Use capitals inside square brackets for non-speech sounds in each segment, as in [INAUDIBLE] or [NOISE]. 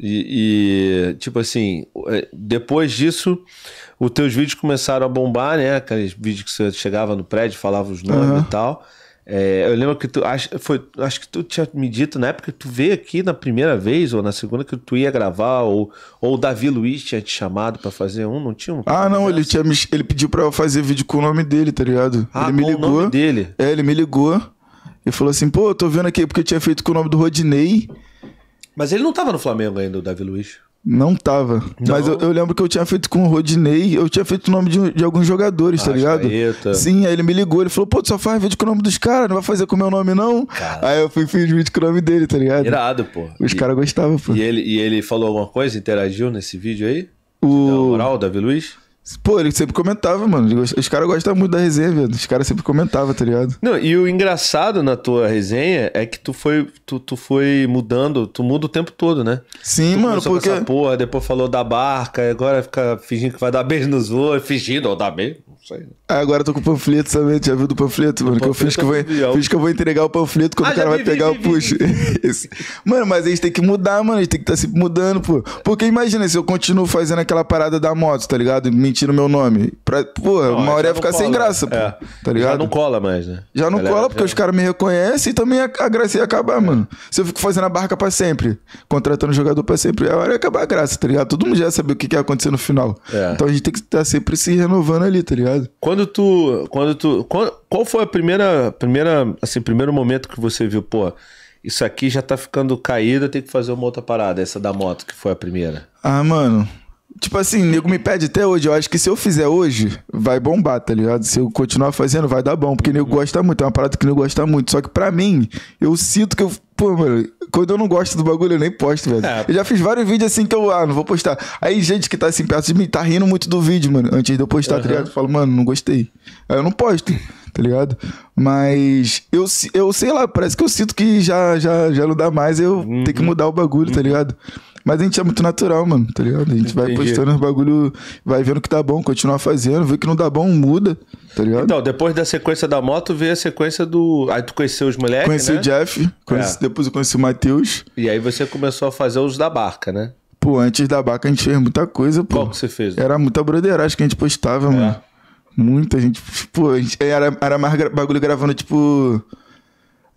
E, e, tipo assim, é, depois disso, os teus vídeos começaram a bombar, né? Aqueles vídeos que você chegava no prédio, falava os nomes uhum. e tal. É, eu lembro que tu acho, foi, acho que tu tinha me dito na época que tu veio aqui na primeira vez ou na segunda que tu ia gravar ou, ou o Davi Luiz tinha te chamado para fazer um, não tinha um? Ah, não, ele tinha me, ele pediu para eu fazer vídeo com o nome dele, tá ligado? Ah, ele me ligou. O nome dele. É, ele me ligou e falou assim: "Pô, eu tô vendo aqui porque eu tinha feito com o nome do Rodinei mas ele não estava no Flamengo ainda, o Davi Luiz. Não tava. Não. Mas eu, eu, lembro que eu tinha feito com o Rodinei, eu tinha feito o nome de, de alguns jogadores, ah, tá ligado? Chaeta. Sim, aí ele me ligou, ele falou, pô, tu só faz vídeo com o nome dos caras, não vai fazer com o meu nome, não. Cara. Aí eu fui fiz vídeo com o nome dele, tá ligado? Irado, pô. Os caras gostavam, pô. E ele, e ele falou alguma coisa, interagiu nesse vídeo aí? O... Moral, Davi Luiz? Pô, ele sempre comentava, mano. Os caras gostam muito da resenha, velho. Os caras sempre comentavam, tá ligado? Não, e o engraçado na tua resenha é que tu foi, tu, tu foi mudando, tu muda o tempo todo, né? Sim, tu mano, porque... Essa porra, depois falou da barca, agora fica fingindo que vai dar beijo nos voos, fingindo, ou dá beijo, não sei. Ah, agora eu tô com o panfleto também, já viu do panfleto, mano? que eu fiz que, eu vou, é fiz que eu vou entregar o panfleto quando ah, o cara vai vi, pegar vi, o puxo. [LAUGHS] mano, mas a gente tem que mudar, mano. A gente tem que estar tá sempre mudando, pô. Porque imagina se eu continuo fazendo aquela parada da moto, tá ligado? Mentira no meu nome. Pra, pô, não, uma hora ia ficar cola, sem graça, pô. É. Tá ligado? Já não cola mais, né? Já não Galera, cola porque já... É. os caras me reconhecem e também a, a graça ia acabar, é. mano. Se eu fico fazendo a barca pra sempre, contratando jogador pra sempre, a hora ia acabar a graça, tá ligado? Todo mundo já ia saber o que, que ia acontecer no final. É. Então a gente tem que estar tá sempre se renovando ali, tá ligado? Quando tu. Quando tu. Quando, qual foi a primeira. primeira assim, primeiro momento que você viu, pô isso aqui já tá ficando caída, tem que fazer uma outra parada, essa da moto que foi a primeira. Ah, mano, Tipo assim, nego me pede até hoje. Eu acho que se eu fizer hoje, vai bombar, tá ligado? Se eu continuar fazendo, vai dar bom. Porque nego uhum. gosta muito. É uma parada que nego gosta muito. Só que pra mim, eu sinto que eu. Pô, mano, quando eu não gosto do bagulho, eu nem posto, velho. É. Eu já fiz vários vídeos assim que eu, ah, não vou postar. Aí gente que tá assim perto de mim tá rindo muito do vídeo, mano, antes de eu postar, uhum. tá ligado? Eu falo, mano, não gostei. Aí eu não posto, tá ligado? Mas eu, eu sei lá, parece que eu sinto que já, já, já não dá mais, eu uhum. tenho que mudar o bagulho, tá uhum. ligado? Mas a gente é muito natural, mano, tá ligado? A gente Entendi. vai postando os bagulho, vai vendo que tá bom, continua fazendo, vê que não dá bom, muda, tá ligado? Então, depois da sequência da moto, veio a sequência do. Aí tu conheceu os moleques. Conheci né? o Jeff, conheci... É. depois eu conheci o Matheus. E aí você começou a fazer os da barca, né? Pô, antes da barca a gente fez muita coisa, pô. Qual que você fez? Né? Era muita broderagem que a gente postava, é. mano. Muita gente. Pô, gente, era, era mais bagulho gravando, tipo.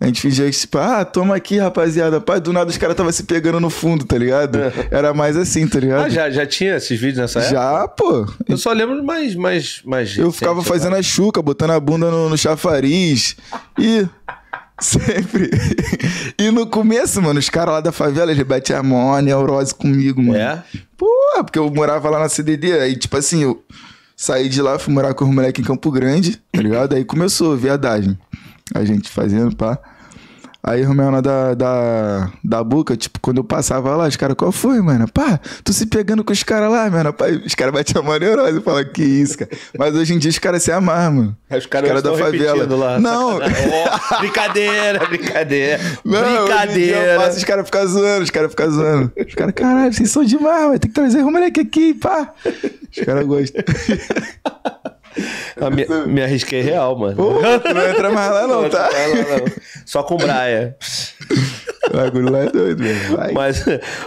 A gente fingia que, tipo, ah, toma aqui, rapaziada. Pai, do nada os caras estavam se pegando no fundo, tá ligado? [LAUGHS] Era mais assim, tá ligado? Ah, já, já tinha esses vídeos nessa época? Já, pô. Eu só lembro mais, mais, mais. Eu ficava fazendo a chuca, botando a bunda no, no chafariz. E. [LAUGHS] Sempre. E no começo, mano, os caras lá da favela, eles batiam a mão, a neurose comigo, mano. É? Pô, porque eu morava lá na CDD. Aí, tipo assim, eu saí de lá, fui morar com os moleques em Campo Grande, tá ligado? Aí começou, viadagem a gente fazendo, pá. Aí o Romeu da, da, da boca, tipo, quando eu passava lá, os caras, qual foi, mano? Pá, tu se pegando com os caras lá, mano. Pá, os caras batiam a mão e falam, que isso, cara. Mas hoje em dia os caras se amarram, mano. Os caras cara da favela. Lá, não. oh, brincadeira, [LAUGHS] brincadeira. Não, brincadeira. Passo, os caras ficam zoando, os caras ficam zoando. Os caras, caralho, vocês são demais, mano. Tem que trazer o moleque aqui, pá. Os caras gostam. [LAUGHS] Ah, me, me arrisquei real, mano. [LAUGHS] não entra mais lá, não, tá? Lá, não. Só com braia. O bagulho lá é doido, mesmo. Vai. Mas,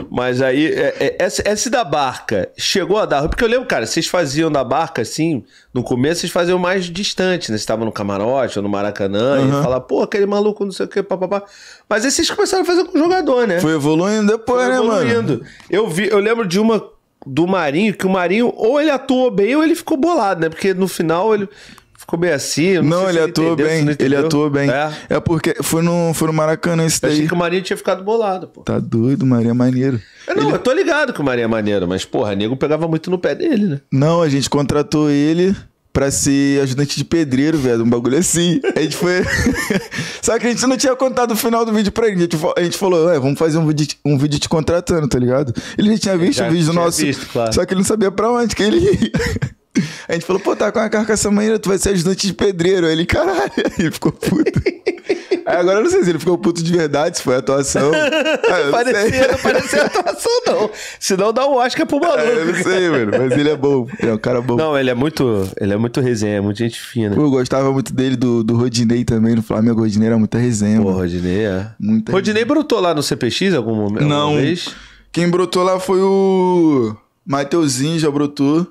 mas aí, é, é, esse da barca, chegou a dar. Porque eu lembro, cara, vocês faziam da barca assim, no começo vocês faziam mais distante, né? Vocês estavam no camarote ou no Maracanã uhum. e falar, pô, aquele maluco, não sei o que, papapá. Mas aí vocês começaram a fazer com o jogador, né? Foi evoluindo depois, Foi evoluindo. né, mano? Eu, vi, eu lembro de uma do Marinho, que o Marinho ou ele atuou bem ou ele ficou bolado, né? Porque no final ele ficou bem assim. Não, não ele, ele atuou entendeu, bem. Ele atuou bem. É. é, porque foi no, foi no Maracanã isso daí. Eu achei que o Marinho tinha ficado bolado, pô. Tá doido, o Marinho é maneiro. Eu não, ele... eu tô ligado que o Marinho é maneiro, mas porra, nego pegava muito no pé dele, né? Não, a gente contratou ele pra ser ajudante de pedreiro, velho. Um bagulho assim. A gente foi. [LAUGHS] Só que a gente não tinha contado o final do vídeo pra ele. A gente falou, ué, vamos fazer um vídeo, um vídeo te contratando, tá ligado? Ele já tinha visto já o vídeo do nosso. Visto, claro. Só que ele não sabia pra onde que ele ia. [LAUGHS] A gente falou, pô, tá com a carcaça maneira, tu vai ser ajudante de pedreiro. Aí ele, caralho, [LAUGHS] aí ficou puto agora eu não sei se ele ficou puto de verdade, se foi atuação. parecia, [LAUGHS] ah, não parecia atuação, não. Senão dá um Oscar pro maluco. É, eu não sei, mano. Mas ele é bom. Ele é um cara bom. Não, ele é muito. Ele é muito resenha, é muito gente fina. Pô, eu gostava muito dele, do, do Rodinei também, no Flamengo. O Rodinei era muita resenha. Pô, Rodinei é. Muita Rodinei resenha. brotou lá no CPX algum momento? Não. Vez? Quem brotou lá foi o. Mateuzinho já brotou.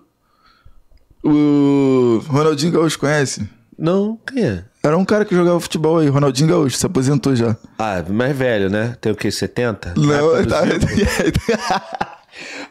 O Ronaldinho Gaúcho conhece? Não, quem é? Era um cara que jogava futebol aí, Ronaldinho Gaúcho, se aposentou já. Ah, mais velho, né? Tem o que, 70? Não, ah, tá, [LAUGHS] tá.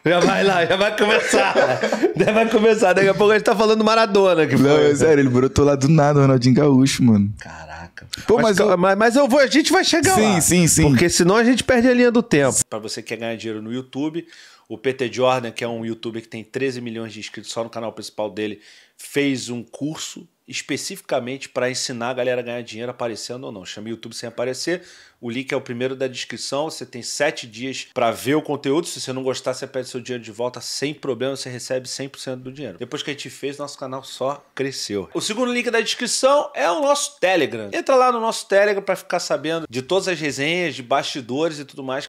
Já vai lá, já vai começar. já vai começar. Daqui a pouco a gente tá falando Maradona. Que Não, foi. sério, ele brotou lá do nada, Ronaldinho Gaúcho, mano. Caraca. Pô, mas, mas, eu... Mas, mas eu vou, a gente vai chegar sim, lá. Sim, sim, sim. Porque senão a gente perde a linha do tempo. Para você que quer ganhar dinheiro no YouTube, o PT Jordan, que é um youtuber que tem 13 milhões de inscritos só no canal principal dele, fez um curso especificamente para ensinar a galera a ganhar dinheiro aparecendo ou não. o YouTube sem aparecer. O link é o primeiro da descrição. Você tem sete dias para ver o conteúdo. Se você não gostar, você pede seu dinheiro de volta sem problema. Você recebe 100% do dinheiro. Depois que a gente fez, nosso canal só cresceu. O segundo link da descrição é o nosso Telegram. Entra lá no nosso Telegram para ficar sabendo de todas as resenhas, de bastidores e tudo mais.